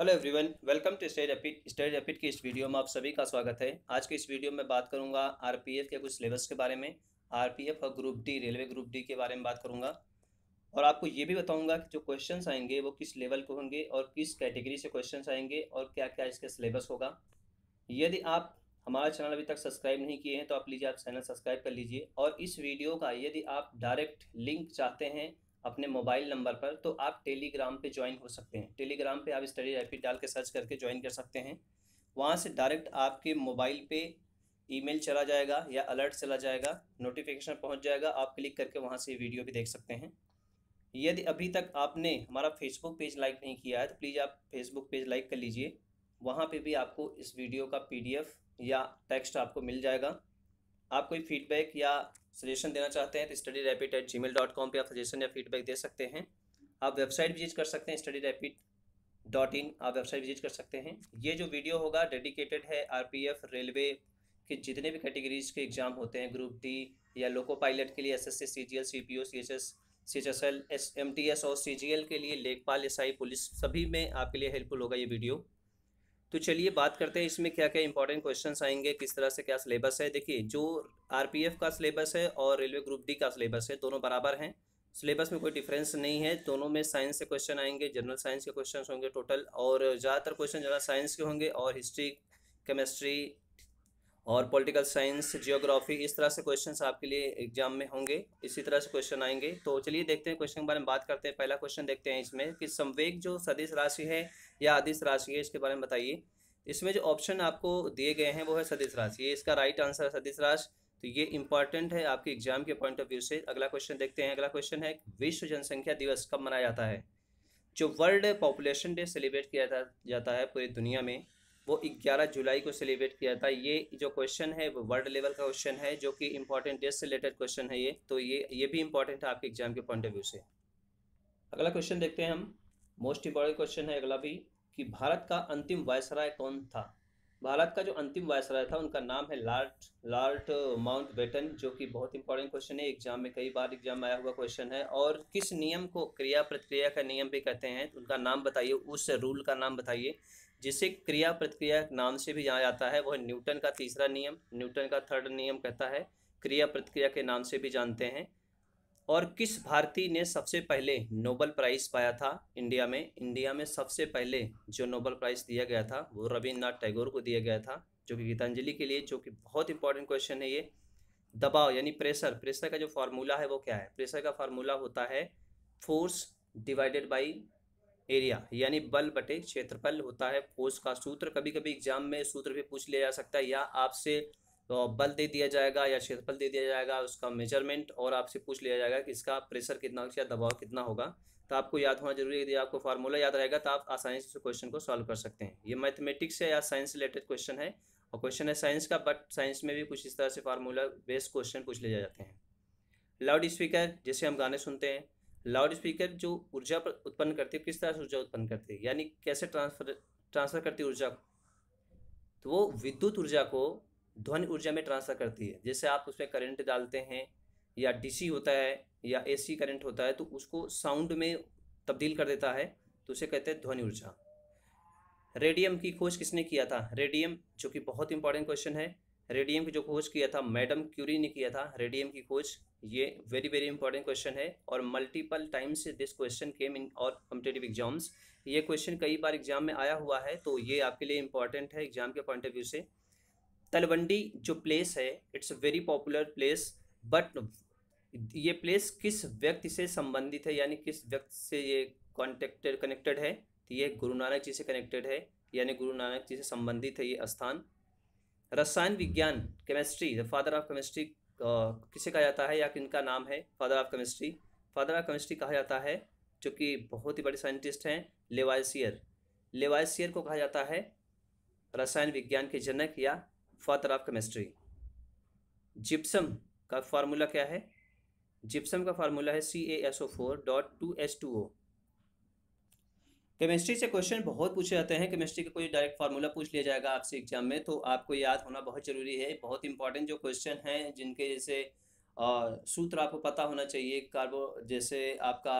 hello everyone welcome to stage rapid stage rapid की इस video में आप सभी का स्वागत है आज के इस वीडियो में बात करूंगा आरपीएफ के कुछ सिलेबस के बारे में आरपीएफ और group D railway group D के बारे में बात करूंगा और आपको ये भी बताऊंगा कि जो क्वेश्चंस आएंगे वो किस लेवल के होंगे और किस कैटेगरी से क्वेश्चन आएंगे और क्या क्या इसका सिलेबस होगा यदि आप हमारा चैनल अभी तक सब्सक्राइब नहीं किए हैं तो आप लीजिए आप चैनल सब्सक्राइब कर लीजिए और इस वीडियो का यदि आप डायरेक्ट लिंक चाहते हैं अपने मोबाइल नंबर पर तो आप टेलीग्राम पे ज्वाइन हो सकते हैं टेलीग्राम पे आप स्टडी रैपिड डाल के सर्च करके ज्वाइन कर सकते हैं वहाँ से डायरेक्ट आपके मोबाइल पे ईमेल चला जाएगा या अलर्ट चला जाएगा नोटिफिकेशन पहुँच जाएगा आप क्लिक करके वहाँ से वीडियो भी देख सकते हैं यदि अभी तक आपने हमारा फेसबुक पेज लाइक नहीं किया है तो प्लीज़ आप फेसबुक पेज लाइक कर लीजिए वहाँ पर भी आपको इस वीडियो का पी या टेक्स्ट आपको मिल जाएगा आप कोई फीडबैक या सजेशन देना चाहते हैं तो study rapid at Gmail dot com पर आप सजेशन या फीडबैक दे सकते हैं आप वेबसाइट विजिट कर सकते हैं स्टडी रैपिड डॉट इन आप वेबसाइट विजिट कर सकते हैं ये जो वीडियो होगा डेडिकेटेड है एफ रेलवे के जितने भी कैटेगरीज के एग्ज़ाम होते हैं ग्रुप डी या लोको पायलट के लिए S S C C G L C P O C H S C H S L S M T S और सी जी एल के लिए लेखपाल एस आई पुलिस सभी में आपके लिए हेल्पफुल होगा ये वीडियो तो चलिए बात करते हैं इसमें क्या क्या इंपॉर्टेंट क्वेश्चन आएंगे किस तरह से क्या सिलेबस है देखिए जो आर का सिलेबस है और रेलवे ग्रुप डी का सिलेबस है दोनों बराबर हैं सिलेबस में कोई डिफरेंस नहीं है दोनों में साइंस से क्वेश्चन आएंगे जनरल साइंस के क्वेश्चन होंगे टोटल और ज़्यादातर क्वेश्चन जनरल साइंस के होंगे और हिस्ट्री केमिस्ट्री और पॉलिटिकल साइंस जियोग्राफी इस तरह से क्वेश्चन आपके लिए एग्जाम में होंगे इसी तरह से क्वेश्चन आएंगे तो चलिए देखते हैं क्वेश्चन के बारे में बात करते हैं पहला क्वेश्चन देखते हैं इसमें कि संवेग जो सदिश राशि है या आदिश राशि है इसके बारे में बताइए इसमें जो ऑप्शन आपको दिए गए हैं वो है सदिश राशि ये इसका राइट आंसर है सदिश राशि तो ये इंपॉर्टेंट है आपके एग्जाम के पॉइंट ऑफ व्यू से अगला क्वेश्चन देखते हैं अगला क्वेश्चन है विश्व जनसंख्या दिवस कब मनाया जाता है जो वर्ल्ड पॉपुलेशन डे सेलिब्रेट किया जाता है पूरी दुनिया में वो 11 जुलाई को सेलिब्रेट किया था ये जो क्वेश्चन है वो वर्ल्ड लेवल का क्वेश्चन है जो कि इम्पोर्टेंट डेट से रिलेटेड क्वेश्चन है ये तो ये ये भी इम्पोर्टेंट है आपके एग्जाम के पॉइंट ऑफ व्यू से अगला क्वेश्चन देखते हैं हम मोस्ट इम्पॉर्टेंट क्वेश्चन है अगला भी कि भारत का अंतिम वायसराय कौन था भारत का जो अंतिम वायसराय था उनका नाम है लार्ट लार्ट माउंट बेटन जो कि बहुत इंपॉर्टेंट क्वेश्चन है एग्जाम में कई बार एग्जाम आया हुआ क्वेश्चन है और किस नियम को क्रिया प्रतिक्रिया का नियम भी कहते हैं तो उनका नाम बताइए उस रूल का नाम बताइए जिसे क्रिया प्रतिक्रिया नाम से भी जाना जाता है वह न्यूटन का तीसरा नियम न्यूटन का थर्ड नियम कहता है क्रिया प्रतिक्रिया के नाम से भी जानते हैं और किस भारतीय ने सबसे पहले नोबल प्राइज़ पाया था इंडिया में इंडिया में सबसे पहले जो नोबल प्राइज़ दिया गया था वो रविन्द्रनाथ टैगोर को दिया गया था जो कि गीतांजलि के लिए जो कि बहुत इंपॉर्टेंट क्वेश्चन है ये दबाव यानी प्रेशर प्रेशर का जो फार्मूला है वो क्या है प्रेशर का फार्मूला होता है फोर्स डिवाइडेड बाई एरिया यानी बल बटे क्षेत्रफल होता है फोर्स का सूत्र कभी कभी एग्जाम में सूत्र भी पूछ लिया जा सकता है या आपसे तो बल दे दिया जाएगा या क्षेत्रफल दे दिया जाएगा उसका मेजरमेंट और आपसे पूछ लिया जाएगा कि इसका प्रेशर कितना या दबाव कितना होगा तो आपको याद होना जरूरी है यदि आपको फार्मूला याद रहेगा तो आप आसानी से क्वेश्चन को सॉल्व कर सकते हैं ये मैथमेटिक्स है या साइंस रिलेटेड क्वेश्चन है और क्वेश्चन है साइंस का बट साइंस में भी कुछ इस तरह से फार्मूला बेस्ड क्वेश्चन पूछ लिया जाते हैं लाउड स्पीकर जैसे हम गाने सुनते हैं लाउड स्पीकर जो ऊर्जा उत्पन्न करती है किस तरह से ऊर्जा उत्पन्न करती है यानी कैसे ट्रांसफर ट्रांसफर करती है ऊर्जा तो वो विद्युत ऊर्जा को ध्वनि ऊर्जा में ट्रांसफर करती है जैसे आप उसमें करंट डालते हैं या डीसी होता है या एसी करंट होता है तो उसको साउंड में तब्दील कर देता है तो उसे कहते हैं ध्वनि ऊर्जा रेडियम की खोज किसने किया था रेडियम जो कि बहुत इंपॉर्टेंट क्वेश्चन है रेडियम की जो खोज किया था मैडम क्यूरी ने किया था रेडियम की खोज ये वेरी वेरी इंपॉर्टेंट क्वेश्चन है और multiple times this question came in और कम्पिटेटिव एग्जाम्स ये क्वेश्चन कई बार एग्जाम में आया हुआ है तो ये आपके लिए इंपॉर्टेंट है एग्जाम के पॉइंट ऑफ व्यू से तलवंडी जो प्लेस है it's a very popular place but ये प्लेस किस व्यक्ति से संबंधित है यानी किस व्यक्ति से ये कॉन्टेक्टेड कनेक्टेड है तो ये गुरु नानक जी से कनेक्टेड है यानी गुरु नानक जी से संबंधित है ये स्थान रसायन विज्ञान chemistry the father of chemistry किसे कहा जाता है या किनका नाम है father of chemistry father of chemistry कहा जाता है जो कि बहुत ही बड़े साइंटिस्ट हैं लेवाइसियर लेवाइसियर को कहा जाता है रसायन विज्ञान के जनक या फादर ऑफ केमिस्ट्री जिप्सम का फार्मूला क्या है जिप्सम का फार्मूला है C A S O four dot two S two O chemistry से क्वेश्चन बहुत पूछे जाते हैं केमिस्ट्री का के कोई डायरेक्ट फार्मूला पूछ लिया जाएगा आपसे एग्जाम में तो आपको याद होना बहुत ज़रूरी है बहुत इंपॉर्टेंट जो क्वेश्चन हैं जिनके जैसे सूत्र आपको पता होना चाहिए कार्बो जैसे आपका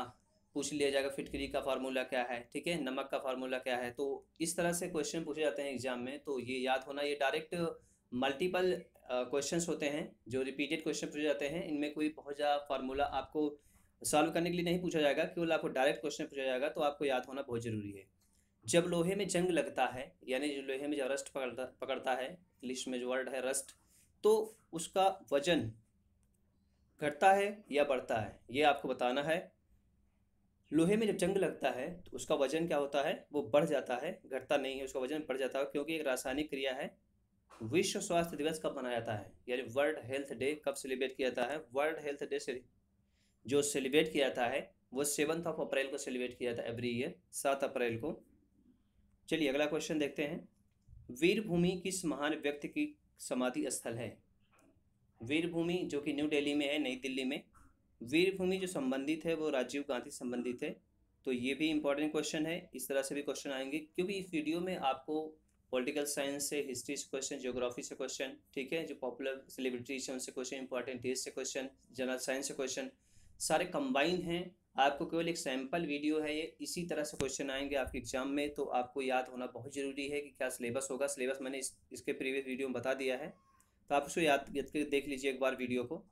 पूछ लिया जाएगा फिटकरी का फार्मूला क्या है ठीक है नमक का फार्मूला क्या है तो इस तरह से क्वेश्चन पूछे जाते हैं एग्जाम में तो ये याद होना ये डायरेक्ट मल्टीपल क्वेश्चंस होते हैं जो रिपीटेड क्वेश्चन पूछे जाते हैं इनमें कोई बहुत ज़्यादा फार्मूला आपको सॉल्व करने के लिए नहीं पूछा जाएगा केवल आपको डायरेक्ट क्वेश्चन पूछा जाएगा तो आपको याद होना बहुत ज़रूरी है जब लोहे में जंग लगता है यानी जो लोहे में जब रस्ट पकड़ता पकड़ता है इंग्लिश में जो वर्ड है रस्ट तो उसका वजन घटता है या बढ़ता है ये आपको बताना है लोहे में जब जंग लगता है तो उसका वजन क्या होता है वो बढ़ जाता है घटता नहीं है उसका वजन बढ़ जाता है क्योंकि एक रासायनिक क्रिया है विश्व स्वास्थ्य दिवस कब मनाया जाता है यानी वर्ल्ड हेल्थ डे कब सेलिब्रेट किया जाता है वर्ल्ड हेल्थ डे से जो सेलिब्रेट किया जाता है वो सेवन्थ ऑफ अप्रैल को सेलिब्रेट किया जाता है एवरी ईयर सात अप्रैल को चलिए अगला क्वेश्चन देखते हैं वीरभूमि किस महान व्यक्ति की समाधि स्थल है वीरभूमि जो कि न्यू दिल्ली में है नई दिल्ली में वीरभूमि जो संबंधित है वो राजीव गांधी संबंधित है तो ये भी इंपॉर्टेंट क्वेश्चन है इस तरह से भी क्वेश्चन आएंगे क्योंकि इस वीडियो में आपको पॉलिटिकल साइंस से हिस्ट्री से क्वेश्चन ज्योग्राफी से क्वेश्चन ठीक है जो पॉपुलर सेलिब्रिटीज उनसे क्वेश्चन इंपॉर्टेंट टेस्ट से क्वेश्चन जनरल साइंस से क्वेश्चन सारे कंबाइन हैं आपको केवल एक सैम्पल वीडियो है ये इसी तरह से क्वेश्चन आएंगे आपके एग्जाम में तो आपको याद होना बहुत ज़रूरी है कि क्या सिलेबस होगा सिलेबस मैंने इस, इसके प्रीवियस वीडियो में बता दिया है तो आप उसको याद करके देख लीजिए एक बार वीडियो को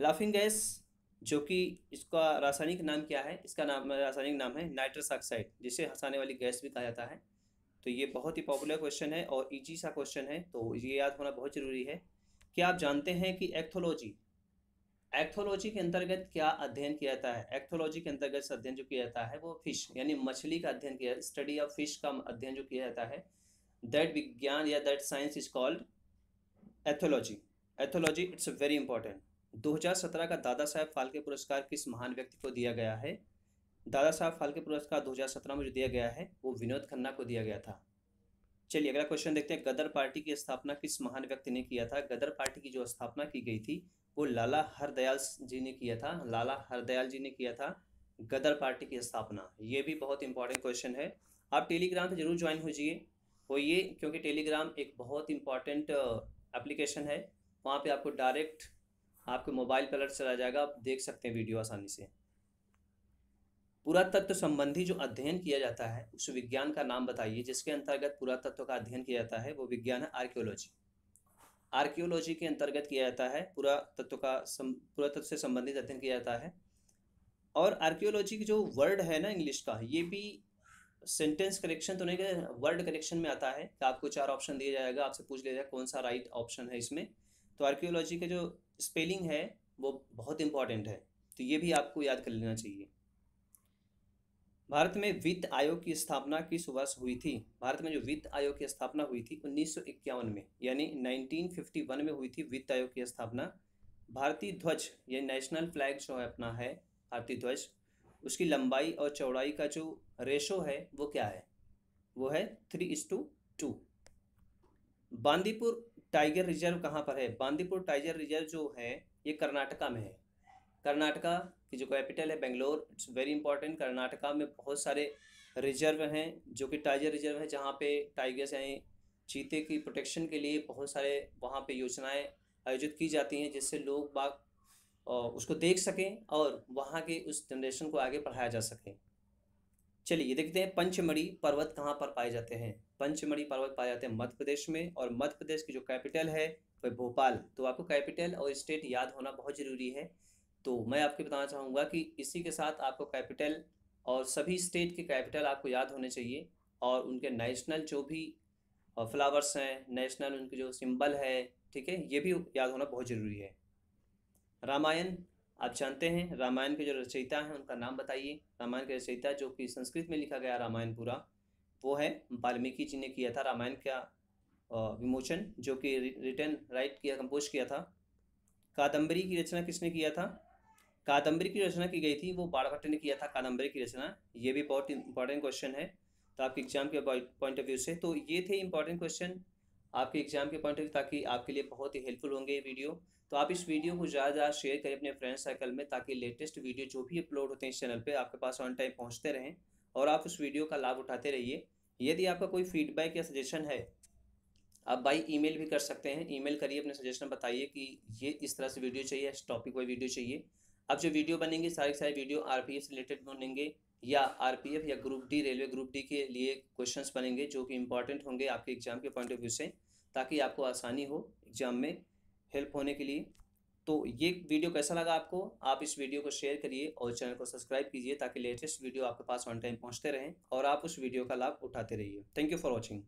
लाफिंग गैस जो कि इसका रासायनिक नाम क्या है इसका नाम रासायनिक नाम है नाइट्रस ऑक्साइड जिसे हंसाने वाली गैस भी कहा जाता है तो ये बहुत ही पॉपुलर क्वेश्चन है और ईजी सा क्वेश्चन है तो ये याद होना बहुत ज़रूरी है क्या आप जानते हैं कि एक्थोलॉजी एक्थोलॉजी के अंतर्गत क्या अध्ययन किया जाता है एक्थोलॉजी के अंतर्गत अध्ययन जो किया जाता है वो फिश यानी मछली का अध्ययन किया स्टडी ऑफ फिश का अध्ययन जो किया जाता है दैट विज्ञान या that science is called ethology ethology it's very important 2017 का दादा साहब फाल्के पुरस्कार किस महान व्यक्ति को दिया गया है दादा साहब फाल्के पुरस्कार 2017 में जो दिया गया है वो विनोद खन्ना को दिया गया था चलिए अगला क्वेश्चन देखते हैं गदर पार्टी की स्थापना किस महान व्यक्ति ने किया था गदर पार्टी की जो स्थापना की गई थी वो लाला हरदयाल जी ने किया था लाला हरदयाल जी ने किया था गदर पार्टी की स्थापना ये भी बहुत इंपॉर्टेंट क्वेश्चन है आप टेलीग्राम पे जरूर ज्वाइन हो जाइए हो ये क्योंकि टेलीग्राम एक बहुत इंपॉर्टेंट एप्लीकेशन uh, है वहाँ पे आपको डायरेक्ट आपके मोबाइल पर अलर्ट चला जाएगा आप देख सकते हैं वीडियो आसानी से पुरातत्व संबंधी जो अध्ययन किया जाता है उस विज्ञान का नाम बताइए जिसके अंतर्गत पुरातत्व का अध्ययन किया जाता है वो विज्ञान है आर्कियोलॉजी आर्कियोलॉजी के अंतर्गत किया जाता है पूरा तत्व का पूरा तत्व से संबंधित अध्ययन किया जाता है और आर्कियोलॉजी की जो वर्ड है ना इंग्लिश का ये भी सेंटेंस करेक्शन तो नहीं कर वर्ड करेक्शन में आता है कि तो आपको चार ऑप्शन दिया जाएगा आपसे पूछ लिया जाएगा कौन सा राइट ऑप्शन है इसमें तो आर्कियोलॉजी का जो स्पेलिंग है वो बहुत इंपॉर्टेंट है तो ये भी आपको याद कर लेना चाहिए भारत में वित्त आयोग की स्थापना किस वर्ष हुई थी भारत में जो वित्त आयोग की स्थापना हुई थी उन्नीस में यानी 1951 में हुई थी वित्त आयोग की स्थापना भारतीय ध्वज ये नेशनल फ्लैग जो है अपना है भारतीय ध्वज उसकी लंबाई और चौड़ाई का जो रेशो है वो क्या है वो है three is to two Bandipur tiger reserve कहाँ पर है बांदीपुर टाइगर रिजर्व जो है ये कर्नाटका में है कर्नाटका की जो कैपिटल है Bangalore it's very important Karnataka में बहुत सारे रिजर्व हैं जो कि टाइगर रिजर्व है जहाँ पे टाइगर्स हैं चीते की प्रोटेक्शन के लिए बहुत सारे वहाँ पे योजनाएं आयोजित की जाती हैं जिससे लोग बाग उसको देख सकें और वहाँ के उस जनरेशन को आगे बढ़ाया जा सके चलिए देखते हैं पंचमढ़ी पर्वत कहाँ पर पाए जाते हैं पंचमढ़ी पर्वत पाए जाते हैं मध्य प्रदेश में और मध्य प्रदेश की जो कैपिटल है वह भोपाल तो आपको कैपिटल और स्टेट याद होना बहुत ज़रूरी है तो मैं आपके बताना चाहूँगा कि इसी के साथ आपको कैपिटल और सभी स्टेट के कैपिटल आपको याद होने चाहिए और उनके नेशनल जो भी फ्लावर्स हैं नेशनल उनके जो सिंबल है ठीक है ये भी याद होना बहुत ज़रूरी है रामायण आप जानते हैं रामायण के जो रचयिता हैं उनका नाम बताइए रामायण के रचयिता जो कि संस्कृत में लिखा गया रामायण पूरा वो है वाल्मीकि जी ने किया था रामायण का विमोचन जो कि रिटर्न राइट किया कंपोज किया था कादम्बरी की रचना किसने किया था कादम्बरी की रचना की गई थी वो बाणभट्ट ने किया था कादम्बरी की रचना ये भी बहुत इंपॉर्टेंट क्वेश्चन है तो आपके एग्जाम के पॉइंट ऑफ व्यू से तो ये थे इंपॉर्टेंट क्वेश्चन आपके एग्जाम के पॉइंट ऑफ व्यू ताकि आपके लिए बहुत ही हेल्पफुल होंगे ये वीडियो तो आप इस वीडियो को ज़्यादा ज़्यादा शेयर करें अपने फ्रेंड सर्कल में ताकि लेटेस्ट वीडियो जो भी अपलोड होते हैं इस चैनल पर आपके पास ऑन टाइम पहुँचते रहें और आप उस वीडियो का लाभ उठाते रहिए यदि आपका कोई फीडबैक या सजेशन है आप बाई ईमेल भी कर सकते हैं ईमेल करिए अपने सजेशन बताइए कि ये इस तरह से वीडियो चाहिए इस टॉपिक वाई वीडियो चाहिए अब जो वीडियो बनेंगे सारे सारे वीडियो पी से रिलेटेड बनेंगे या एफ या group D railway group D के लिए क्वेश्चंस बनेंगे जो कि इंपॉर्टेंट होंगे आपके एग्जाम के पॉइंट ऑफ व्यू से ताकि आपको आसानी हो एग्जाम में हेल्प होने के लिए तो ये वीडियो कैसा लगा आपको आप इस वीडियो को शेयर करिए और चैनल को सब्सक्राइब कीजिए ताकि लेटेस्ट वीडियो आपके पास ऑन टाइम पहुंचते रहें और आप उस वीडियो का लाभ उठाते रहिए थैंक यू फॉर वॉचिंग